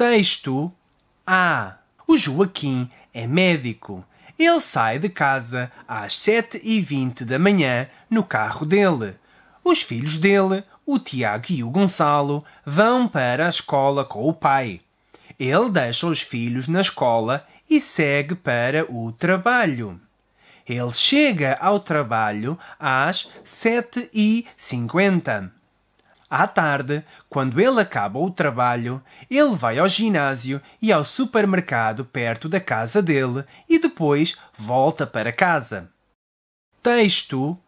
Texto A. O Joaquim é médico. Ele sai de casa às 7h20 da manhã no carro dele. Os filhos dele, o Tiago e o Gonçalo, vão para a escola com o pai. Ele deixa os filhos na escola e segue para o trabalho. Ele chega ao trabalho às 7h50. À tarde, quando ele acaba o trabalho, ele vai ao ginásio e ao supermercado perto da casa dele e depois volta para casa. Texto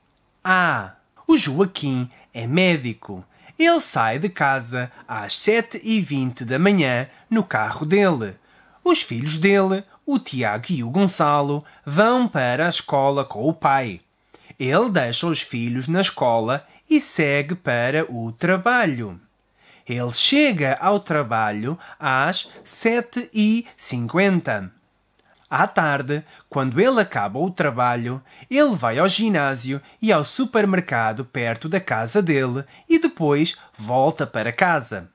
A. O Joaquim é médico. Ele sai de casa às 7h20 da manhã no carro dele. Os filhos dele, o Tiago e o Gonçalo, vão para a escola com o pai. Ele deixa os filhos na escola e segue para o trabalho. Ele chega ao trabalho às 7 e 50 À tarde, quando ele acaba o trabalho, ele vai ao ginásio e ao supermercado perto da casa dele e depois volta para casa.